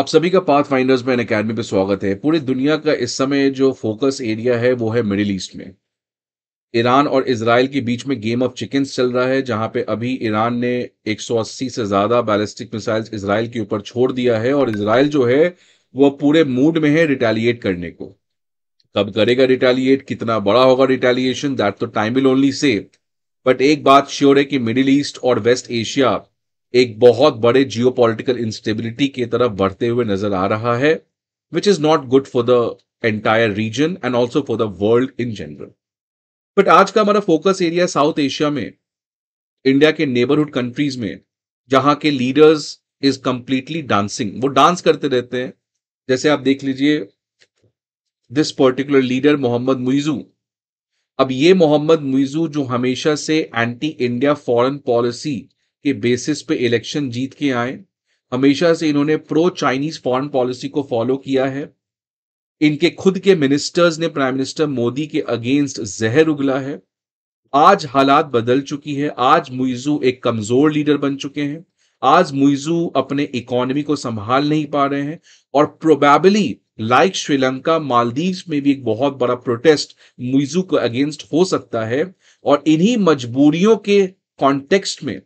आप सभी का पाथ फाइंडर्स मैन अकेडमी पे स्वागत है पूरी दुनिया का इस समय जो फोकस एरिया है वो है मिडिल ईस्ट में ईरान और इसराइल के बीच में गेम ऑफ चिकन्स चल रहा है जहां पे अभी ईरान ने 180 से ज्यादा बैलिस्टिक मिसाइल्स इसराइल के ऊपर छोड़ दिया है और इसराइल जो है वो पूरे मूड में है रिटेलिएट करने को कब करेगा रिटेलिएट कितना बड़ा होगा रिटेलिएशन दैट तो time will only say but एक बात श्योर है कि मिडिल ईस्ट और वेस्ट एशिया एक बहुत बड़े जियो पोलिटिकल इंस्टेबिलिटी की तरफ बढ़ते हुए नजर आ रहा है which is not good for the entire region and also for the world in general but आज का हमारा फोकस एरिया साउथ एशिया में इंडिया के नेबरहुड कंट्रीज में जहां के लीडर्स इज कंप्लीटली डांसिंग वो डांस करते रहते हैं जैसे आप देख लीजिए this particular leader Mohamed Muizzu अब ये मोहम्मद मुइजू जो हमेशा से एंटी इंडिया फॉरेन पॉलिसी के बेसिस पे इलेक्शन जीत के आए हमेशा से इन्होंने प्रो चाइनीज फॉरेन पॉलिसी को फॉलो किया है इनके खुद के मिनिस्टर्स ने प्राइम मिनिस्टर मोदी के अगेंस्ट जहर उगला है आज हालात बदल चुकी है आज मुइजू एक कमजोर लीडर बन चुके हैं आज मुइजू अपने इकोनॉमी को संभाल नहीं पा रहे हैं और प्रोबेबली लाइक श्रीलंका मालदीव में भी एक बहुत बड़ा प्रोटेस्ट मुइजू को अगेंस्ट हो सकता है और इन्हीं मजबूरियों के कॉन्टेक्स्ट में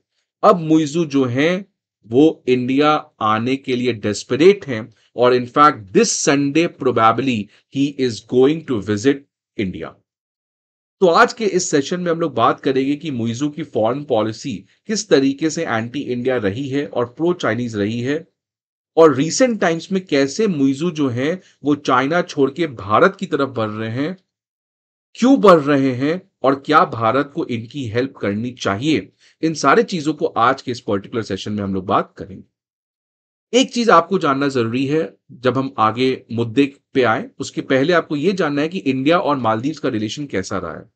अब मुइजू जो हैं वो इंडिया आने के लिए डेस्परेट हैं और in fact this Sunday probably he is going to visit India तो आज के इस सेशन में हम लोग बात करेंगे कि मुइजू की फॉरेन पॉलिसी किस तरीके से एंटी इंडिया रही है और प्रो चाइनीज रही है और रीसेंट टाइम्स में कैसे मुइजू जो हैं वो चाइना छोड़ के भारत की तरफ बढ़ रहे हैं क्यों बढ़ रहे हैं और क्या भारत को इनकी हेल्प करनी चाहिए इन सारे चीजों को आज के इस पर्टिकुलर सेशन में हम लोग बात करेंगे एक चीज आपको जानना जरूरी है जब हम आगे मुद्दे पे आए उसके पहले आपको यह जानना है कि इंडिया और मालदीव का रिलेशन कैसा रहा है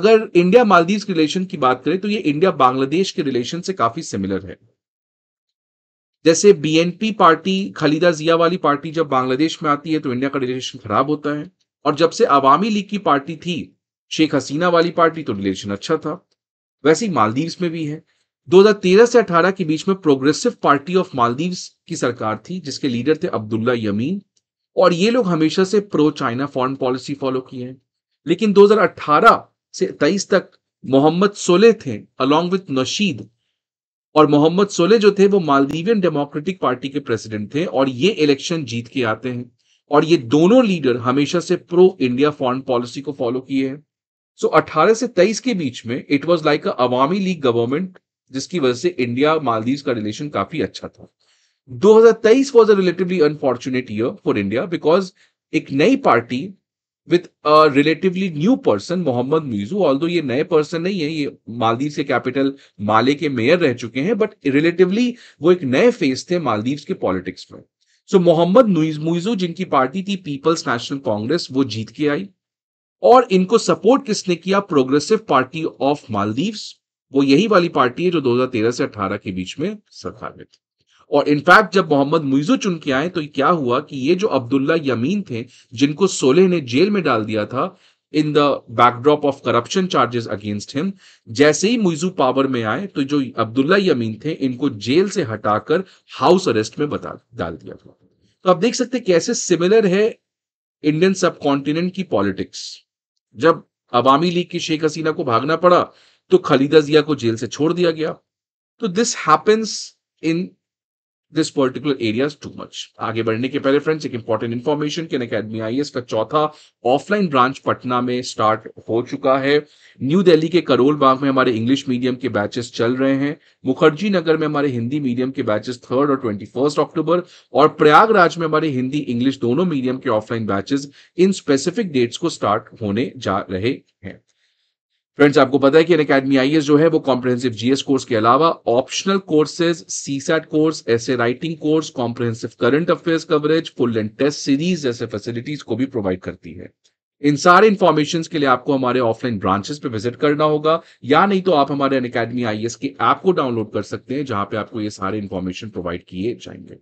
अगर इंडिया मालदीव के रिलेशन की बात करें तो ये इंडिया बांग्लादेश के रिलेशन से काफी सिमिलर है जैसे बीएनपी पार्टी खलीदा जिया वाली पार्टी जब बांग्लादेश में आती है तो इंडिया का रिलेशन खराब होता है और जब से आवामी लीग की पार्टी थी शेख हसीना वाली पार्टी तो रिलेशन अच्छा था वैसे ही मालदीव्स में भी है 2013 से 18 के बीच में प्रोग्रेसिव पार्टी ऑफ मालदीव्स की सरकार थी जिसके लीडर थे अब्दुल्ला यमीन और ये लोग हमेशा से pro China foreign policy follow किए हैं लेकिन 2018 से तेईस तक मोहम्मद सोले थे अलोंग विथ नशीद और मोहम्मद सोले जो थे वो मालदीवियन डेमोक्रेटिक पार्टी के प्रेसिडेंट थे और ये इलेक्शन जीत के आते हैं और ये दोनों लीडर हमेशा से प्रो इंडिया फॉरेन पॉलिसी को फॉलो किए हैं सो so, 18 से 23 के बीच में it was like a Awami League government जिसकी वजह से इंडिया मालदीव का रिलेशन काफी अच्छा था 2023 was a relatively unfortunate year for India because एक नई party with a relatively new person Mohamed Muizzu ऑल ये नए पर्सन नहीं है ये मालदीव के कैपिटल माले के मेयर रह चुके हैं बट रिलेटिवली वो एक नए फेस थे मालदीव के पॉलिटिक्स में सो मोहम्मद मुइजू जिनकी पार्टी थी पीपल्स नेशनल कांग्रेस वो जीत के आई और इनको सपोर्ट किसने किया प्रोग्रेसिव पार्टी ऑफ मालदीव्स वो यही वाली पार्टी है जो 2013 से 18 के बीच में सरकार में थी और इनफैक्ट जब मोहम्मद मुइजो चुन के आए तो क्या हुआ कि ये जो अब्दुल्ला यमीन थे जिनको सोलह ने जेल में डाल दिया था in the backdrop of corruption charges against him जैसे ही मुइजू पावर में आए तो जो अब्दुल्ला यमीन थे इनको जेल से हटाकर हाउस अरेस्ट में बता डाल दिया था तो आप देख सकते कैसे सिमिलर है इंडियन सब कॉन्टिनेंट की पॉलिटिक्स जब अवामी लीग की शेख हसीना को भागना पड़ा तो खलीदा जिया को जेल से छोड़ दिया गया तो this happens in this particular area too much आगे बढ़ने के पहले फ्रेंड्स एक इंपॉर्टेंट इन्फॉर्मेशन कि अकेडमी आई का चौथा ऑफलाइन ब्रांच पटना में स्टार्ट हो चुका है न्यू दिल्ली के करोल बाग में हमारे इंग्लिश मीडियम के बैचेस चल रहे हैं मुखर्जी नगर में हमारे हिंदी मीडियम के बैचेस थर्ड और ट्वेंटी फर्स्ट अक्टूबर और प्रयागराज में हमारे हिंदी इंग्लिश दोनों मीडियम के offline batches in specific dates को स्टार्ट होने जा रहे हैं फ्रेंड्स आपको पता है कि अकेडमी आई जो है वो कॉम्प्रहेंसिव जीएस कोर्स के अलावा optional courses C SAT course ऐसे writing course comprehensive current affairs coverage full and test series ऐसे फैसिलिटीज को भी प्रोवाइड करती है इन सारे इन्फॉर्मेशन के लिए आपको हमारे ऑफलाइन ब्रांचेस पे विजिट करना होगा या नहीं तो आप हमारे अन अकेडमी आई एस के ऐप को डाउनलोड कर सकते हैं जहां पे आपको ये सारे इन्फॉर्मेशन प्रोवाइड किए जाएंगे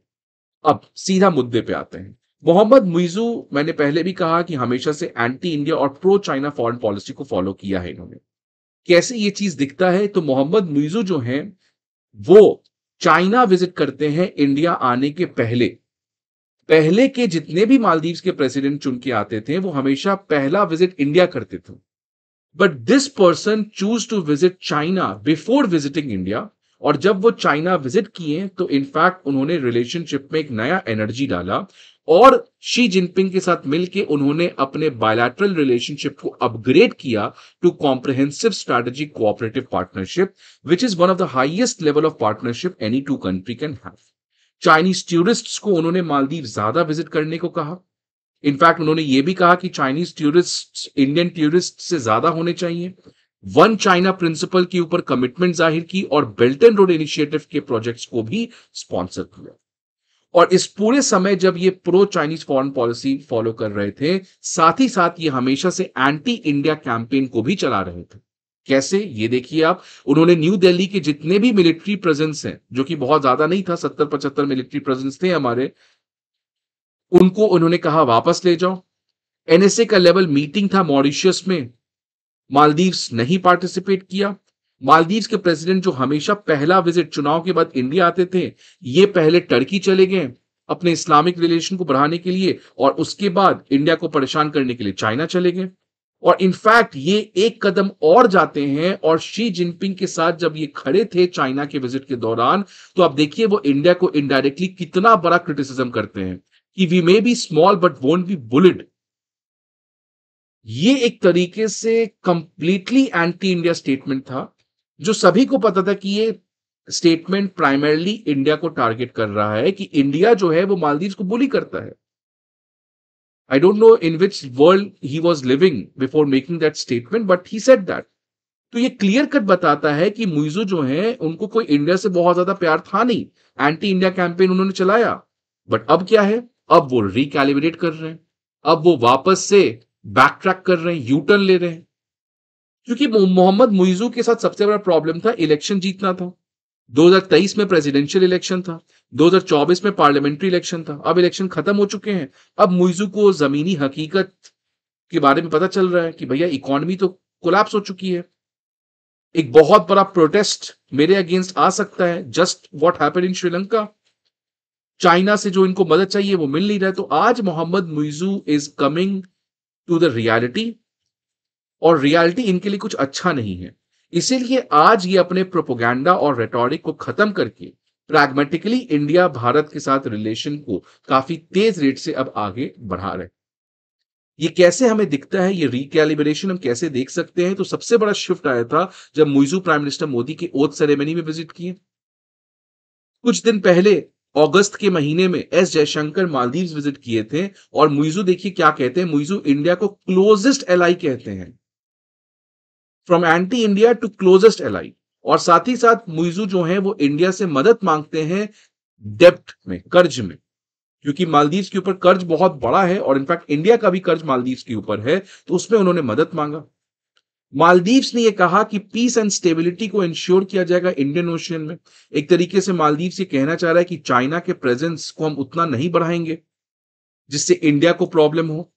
अब सीधा मुद्दे पे आते हैं मोहम्मद मुइजू मैंने पहले भी कहा कि हमेशा से एंटी इंडिया और प्रो चाइना फॉरेन पॉलिसी को फॉलो किया है इन्होंने कैसे ये चीज दिखता है तो मोहम्मद मुइजू जो हैं वो चाइना विजिट करते हैं इंडिया आने के पहले पहले के जितने भी मालदीव्स के प्रेसिडेंट चुन के आते थे वो हमेशा पहला विजिट इंडिया करते थे but this person choose to visit China before visiting India और जब वो चाइना विजिट किए तो इनफैक्ट उन्होंने रिलेशनशिप में एक नया एनर्जी डाला और शी जिनपिंग के साथ मिलकर उन्होंने अपने बायलैटरल रिलेशनशिप को अपग्रेड किया to comprehensive strategy cooperative partnership which is one of the highest level of partnership any two country can have Chinese tourist को उन्होंने मालदीव ज्यादा विजिट करने को कहा इनफैक्ट उन्होंने ये भी कहा कि चाइनीज टूरिस्ट इंडियन टूरिस्ट से ज्यादा होने चाहिए वन चाइना प्रिंसिपल के ऊपर कमिटमेंट जाहिर की और बेल्ट एंड रोड इनिशिएटिव के प्रोजेक्ट्स को भी स्पॉन्सर किया और इस पूरे समय जब ये pro Chinese foreign policy follow कर रहे थे साथ ही साथ ये हमेशा से एंटी इंडिया कैंपेन को भी चला रहे थे कैसे ये देखिए आप उन्होंने न्यू दिल्ली के जितने भी मिलिट्री प्रेजेंस हैं जो कि बहुत ज्यादा नहीं था सत्तर पचहत्तर मिलिट्री प्रेजेंस थे हमारे उनको उन्होंने कहा वापस ले जाओ एनएसए का लेवल मीटिंग था मॉरिशियस में मालदीव्स नहीं पार्टिसिपेट किया मालदीव के प्रेसिडेंट जो हमेशा पहला विजिट चुनाव के बाद इंडिया आते थे ये पहले टर्की चले गए अपने इस्लामिक रिलेशन को बढ़ाने के लिए और उसके बाद इंडिया को परेशान करने के लिए चाइना चले गए और इनफैक्ट ये एक कदम और जाते हैं और शी जिनपिंग के साथ जब ये खड़े थे चाइना के विजिट के दौरान तो आप देखिए वो इंडिया को इनडायरेक्टली कितना बड़ा क्रिटिसिज्म करते हैं कि we may be small but won't be bullied ये एक तरीके से कंप्लीटली एंटी इंडिया स्टेटमेंट था जो सभी को पता था कि ये स्टेटमेंट प्राइमरली इंडिया को टारगेट कर रहा है कि इंडिया जो है वो मालदीव को बुली करता है I don't know in which world he was living before making that statement but he said that तो ये क्लियर कट बताता है कि मुइजो जो है उनको कोई इंडिया से बहुत ज्यादा प्यार था नहीं एंटी इंडिया कैंपेन उन्होंने चलाया बट अब क्या है अब वो रिकैलिब्रेट कर रहे हैं अब वो वापस से बैक ट्रैक कर रहे हैं यू टर्न ले रहे हैं क्योंकि मोहम्मद मुइजू के साथ सबसे बड़ा प्रॉब्लम था इलेक्शन जीतना था 2023 में प्रेसिडेंशियल इलेक्शन था 2024 में पार्लियामेंट्री इलेक्शन था अब इलेक्शन खत्म हो चुके हैं अब मुइजू को जमीनी हकीकत के बारे में पता चल रहा है कि भैया इकोनॉमी तो कोलैप्स हो चुकी है एक बहुत बड़ा प्रोटेस्ट मेरे अगेंस्ट आ सकता है just what happen in Sri Lanka China से जो इनको मदद चाहिए वो मिल नहीं रहा है तो आज Mohamed Muizzu is coming to the reality और रियलिटी इनके लिए कुछ अच्छा नहीं है इसीलिए आज ये अपने प्रोपोगंडा और रेटोरिक को खत्म करके प्रैग्मेटिकली इंडिया भारत के साथ रिलेशन को काफी तेज रेट से अब आगे बढ़ा रहे ये कैसे हमें दिखता है ये रिकैलिब्रेशन हम कैसे देख सकते हैं तो सबसे बड़ा शिफ्ट आया था जब मुइजू प्राइम मिनिस्टर मोदी के ओथ सेरेमनी में विजिट किए कुछ दिन पहले अगस्त के महीने में एस जयशंकर मालदीव विजिट किए थे और मुइजू देखिए क्या कहते हैं मुइजू इंडिया को क्लोजेस्ट एलआई कहते हैं from anti India to closest ally और साथ ही साथ मुइजू जो है वो इंडिया से मदद मांगते हैं डेप्ट में कर्ज में क्योंकि मालदीव के ऊपर कर्ज बहुत बड़ा है और इनफैक्ट इंडिया का भी कर्ज मालदीव के ऊपर है तो उसमें उन्होंने मदद मांगा मालदीव्स ने यह कहा कि पीस एंड स्टेबिलिटी को इंश्योर किया जाएगा इंडियन ओशियन में एक तरीके से मालदीव ये कहना चाह रहा है कि चाइना के प्रेजेंस को हम उतना नहीं बढ़ाएंगे जिससे इंडिया को प्रॉब्लम हो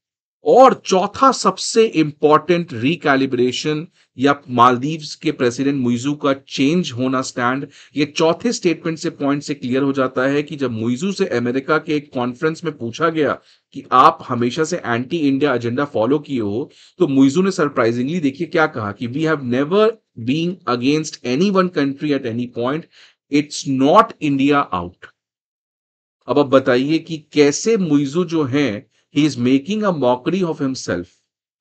और चौथा सबसे इंपॉर्टेंट रिकैलिब्रेशन या मालदीव के प्रेसिडेंट मुइजू का चेंज होना स्टैंड ये चौथे स्टेटमेंट से पॉइंट से क्लियर हो जाता है कि जब मुइजू से अमेरिका के एक कॉन्फ्रेंस में पूछा गया कि आप हमेशा से एंटी इंडिया एजेंडा फॉलो किए हो तो मुइजू ने सरप्राइजिंगली देखिए क्या कहा कि we have never being against any one country at any point it's not India out अब आप बताइए कि कैसे मुइजू जो हैं he is making a mockery of himself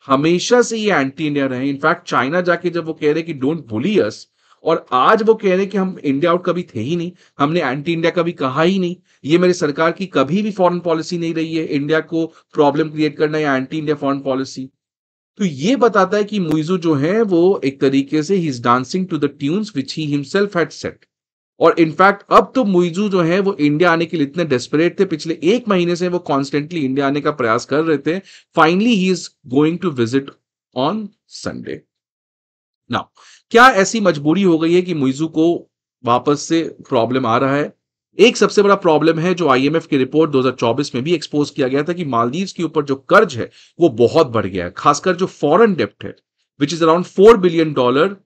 हमेशा से ये एंटी इंडिया रहे इनफैक्ट चाइना जाके जब वो कह रहे कि डोंट बुली अस और आज वो कह रहे कि हम इंडिया आउट कभी थे ही नहीं हमने एंटी इंडिया कभी कहा ही नहीं ये मेरे सरकार की कभी भी फॉरेन पॉलिसी नहीं रही है इंडिया को प्रॉब्लम क्रिएट करना या एंटी इंडिया फॉरेन पॉलिसी तो ये बताता है कि मुइजू जो है वो एक तरीके से he is dancing to the tunes which he himself had set और इनफैक्ट अब तो मुइजू जो है वो इंडिया आने के लिए इतने डेस्परेट थे पिछले एक महीने से वो कॉन्स्टेंटली इंडिया आने का प्रयास कर रहे थे finally he is going to visit on Sunday ना क्या ऐसी मजबूरी हो गई है कि मुइजू को वापस से प्रॉब्लम आ रहा है एक सबसे बड़ा प्रॉब्लम है जो आईएमएफ की रिपोर्ट 2024 में भी एक्सपोज किया गया था कि मालदीव के ऊपर जो कर्ज है वो बहुत बढ़ गया है खासकर जो फॉरेन डेप्ट है which is around four billion dollar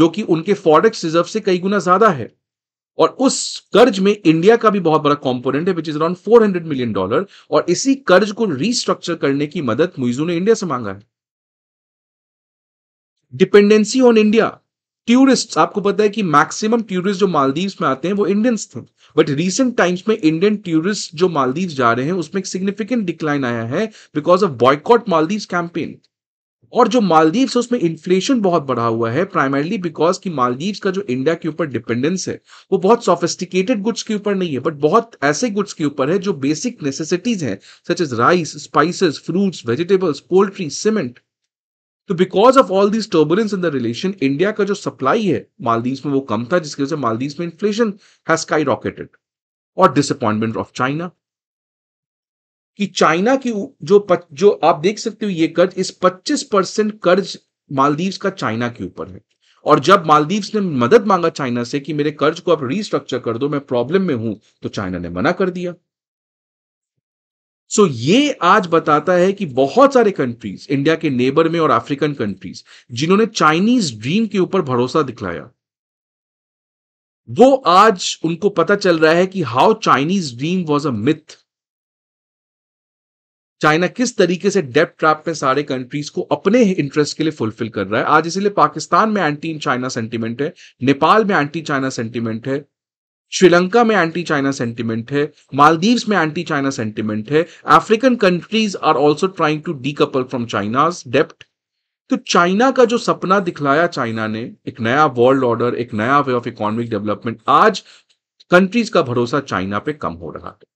जो कि उनके फॉरेक्स रिजर्व से कई गुना ज्यादा है और उस कर्ज में इंडिया का भी बहुत बड़ा कंपोनेंट है which is around four hundred million dollar और इसी कर्ज को रिस्ट्रक्चर करने की मदद मुइजू ने इंडिया से मांगा है डिपेंडेंसी ऑन इंडिया टूरिस्ट आपको पता है कि मैक्सिमम टूरिस्ट जो मालदीव्स में आते हैं वो इंडियंस थे बट रिसेंट टाइम्स में इंडियन टूरिस्ट जो मालदीव जा रहे हैं उसमें एक सिग्निफिकेंट डिक्लाइन आया है because of boycott Maldives campaign और जो मालदीव है उसमें इन्फ्लेशन बहुत बढ़ा हुआ है प्राइमरली बिकॉज कि मालदीव का जो इंडिया के ऊपर डिपेंडेंस है वो बहुत सोफिस्टिकेटेड गुड्स के ऊपर नहीं है बट बहुत ऐसे गुड्स के ऊपर है जो बेसिक नेसेसिटीज हैं such as rice spices fruits vegetables poultry cement तो because of all this turbulence in the relation India का जो सप्लाई है मालदीव में वो कम था जिसकी वजह से मालदीव में इन्फ्लेशन हैज स्काई रॉकेटेड और डिसअपॉइंटमेंट ऑफ चाइना कि चाइना की जो जो आप देख सकते हो ये कर्ज इस 25 परसेंट कर्ज मालदीव्स का चाइना के ऊपर है और जब मालदीव्स ने मदद मांगा चाइना से कि मेरे कर्ज को आप रिस्ट्रक्चर कर दो मैं प्रॉब्लम में हूं तो चाइना ने मना कर दिया सो so, ये आज बताता है कि बहुत सारे कंट्रीज इंडिया के नेबर में और अफ्रीकन कंट्रीज जिन्होंने चाइनीज ड्रीम के ऊपर भरोसा दिखलाया वो आज उनको पता चल रहा है कि how Chinese dream was a myth China किस तरीके से डेप्ट ट्रैप में सारे कंट्रीज को अपने इंटरेस्ट के लिए फुलफिल कर रहा है आज इसीलिए पाकिस्तान में एंटी चाइना सेंटीमेंट है नेपाल में एंटी चाइना सेंटिमेंट है श्रीलंका में एंटी चाइना सेंटीमेंट है मालदीव्स में एंटी चाइना सेंटीमेंट है African countries are also trying to decouple from China's डेप्ट तो चाइना का जो सपना दिखलाया चाइना ने एक नया वर्ल्ड ऑर्डर एक नया वे ऑफ इकोनॉमिक डेवलपमेंट आज कंट्रीज का भरोसा चाइना पे कम हो रहा है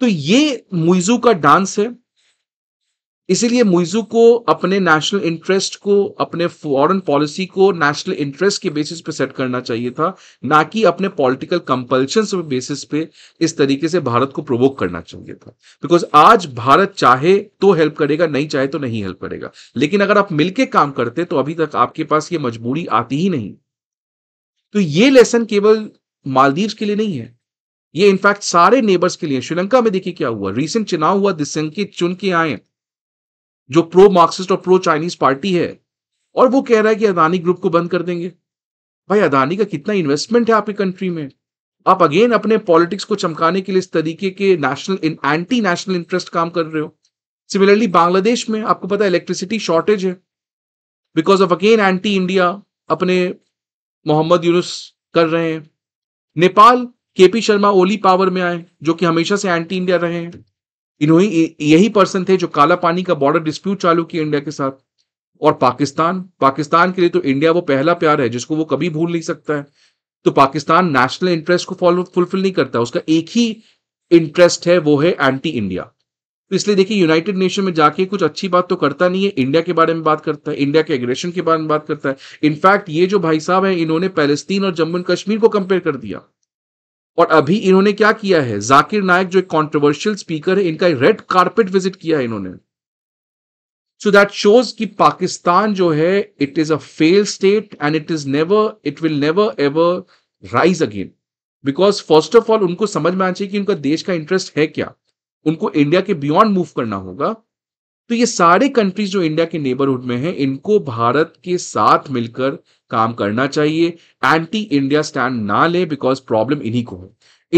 तो ये मुइजू का डांस है इसीलिए मुइजू को अपने नेशनल इंटरेस्ट को अपने फॉरेन पॉलिसी को नेशनल इंटरेस्ट के बेसिस पे सेट करना चाहिए था ना कि अपने पॉलिटिकल कंपल्शन के बेसिस पे इस तरीके से भारत को प्रोवोक करना चाहिए था बिकॉज आज भारत चाहे तो हेल्प करेगा नहीं चाहे तो नहीं हेल्प करेगा लेकिन अगर आप मिलकर काम करते तो अभी तक आपके पास ये मजबूरी आती ही नहीं तो ये लेसन केवल मालदीव के लिए नहीं है ये इनफैक्ट सारे नेबर्स के लिए श्रीलंका में देखिए क्या हुआ रिसेंट चुनाव हुआ दिसंकित चुन के आए जो प्रो मार्क्सिस्ट और प्रो चाइनीज पार्टी है और वो कह रहा है कि अदानी ग्रुप को बंद कर देंगे भाई अदानी का कितना इन्वेस्टमेंट है आपकी कंट्री में आप अगेन अपने पॉलिटिक्स को चमकाने के लिए इस तरीके के नेशनल एंटी नेशनल इंटरेस्ट काम कर रहे हो सिमिलरली बांग्लादेश में आपको पता है इलेक्ट्रिसिटी शॉर्टेज है because of again anti India अपने मोहम्मद यूनुस कर रहे हैं नेपाल केपी शर्मा ओली पावर में आए जो कि हमेशा से एंटी इंडिया रहे हैं इन्होंने यही पर्सन थे जो काला पानी का बॉर्डर डिस्प्यूट चालू किया इंडिया के साथ और पाकिस्तान पाकिस्तान के लिए तो इंडिया वो पहला प्यार है जिसको वो कभी भूल नहीं सकता है तो पाकिस्तान नेशनल इंटरेस्ट को फॉलो फुलफिल नहीं करता उसका एक ही इंटरेस्ट है वो है एंटी इंडिया तो इसलिए देखिए यूनाइटेड नेशन में जाके कुछ अच्छी बात तो करता नहीं है इंडिया के बारे में बात करता है इंडिया के एग्रेशन के बारे में बात करता है इनफैक्ट ये जो भाई साहब है इन्होंने पैलेस्तीन और जम्मू एंड कश्मीर को कंपेयर कर दिया और अभी इन्होंने क्या किया है जाकिर नायक जो एक कॉन्ट्रोवर्शियल स्पीकर है इनका रेड कार्पेट विजिट किया है इन्होंने सो दैट शोज कि पाकिस्तान जो है it is a fail state and it is never it will never ever rise again because first of all उनको समझ में आना चाहिए कि उनका देश का इंटरेस्ट है क्या उनको इंडिया के बियॉन्ड मूव करना होगा तो ये सारे कंट्रीज जो इंडिया के नेबरहुड में हैं इनको भारत के साथ मिलकर काम करना चाहिए एंटी इंडिया स्टैंड ना ले बिकॉज प्रॉब्लम इन्हीं को है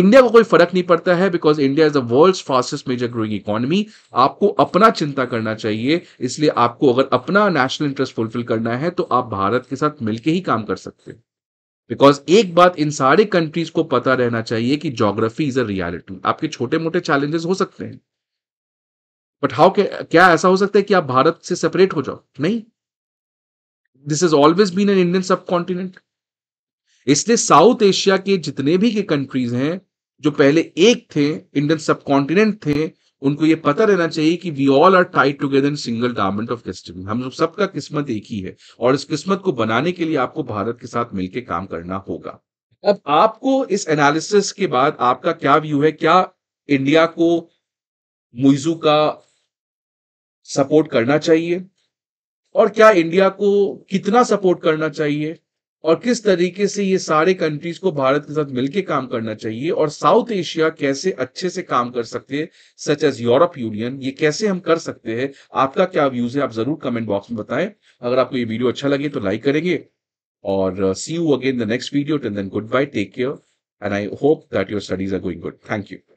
इंडिया को कोई फर्क नहीं पड़ता है because India is the world fastest major growing economy आपको अपना चिंता करना चाहिए इसलिए आपको अगर अपना नेशनल इंटरेस्ट फुलफिल करना है तो आप भारत के साथ मिलकर ही काम कर सकते हैं बिकॉज एक बात इन सारे कंट्रीज को पता रहना चाहिए कि जोग्राफी इज अ रियालिटी आपके छोटे मोटे चैलेंजेस हो सकते हैं बट हाउ क्या ऐसा हो सकता है कि आप भारत से सेपरेट हो जाओ नहीं this is always been an Indian subcontinent इसलिए साउथ एशिया के जितने भी के कंट्रीज हैं जो पहले एक थे इंडियन सब कॉन्टिनेंट थे उनको ये पता रहना चाहिए कि we all are tied together in single garment of destiny हम लोग सबका किस्मत एक ही है और इस किस्मत को बनाने के लिए आपको भारत के साथ मिलकर काम करना होगा अब आपको इस एनालिसिस के बाद आपका क्या व्यू है क्या इंडिया को मुइजू का सपोर्ट करना चाहिए और क्या इंडिया को कितना सपोर्ट करना चाहिए और किस तरीके से ये सारे कंट्रीज को भारत के साथ मिलकर काम करना चाहिए और साउथ एशिया कैसे अच्छे से काम कर सकते हैं सच एज यूरोप यूनियन ये कैसे हम कर सकते हैं आपका क्या व्यूज है आप जरूर कमेंट बॉक्स में बताएं अगर आपको ये वीडियो अच्छा लगे तो लाइक करेंगे और see you again the next video till then goodbye take care and I hope that your studies are going good thank you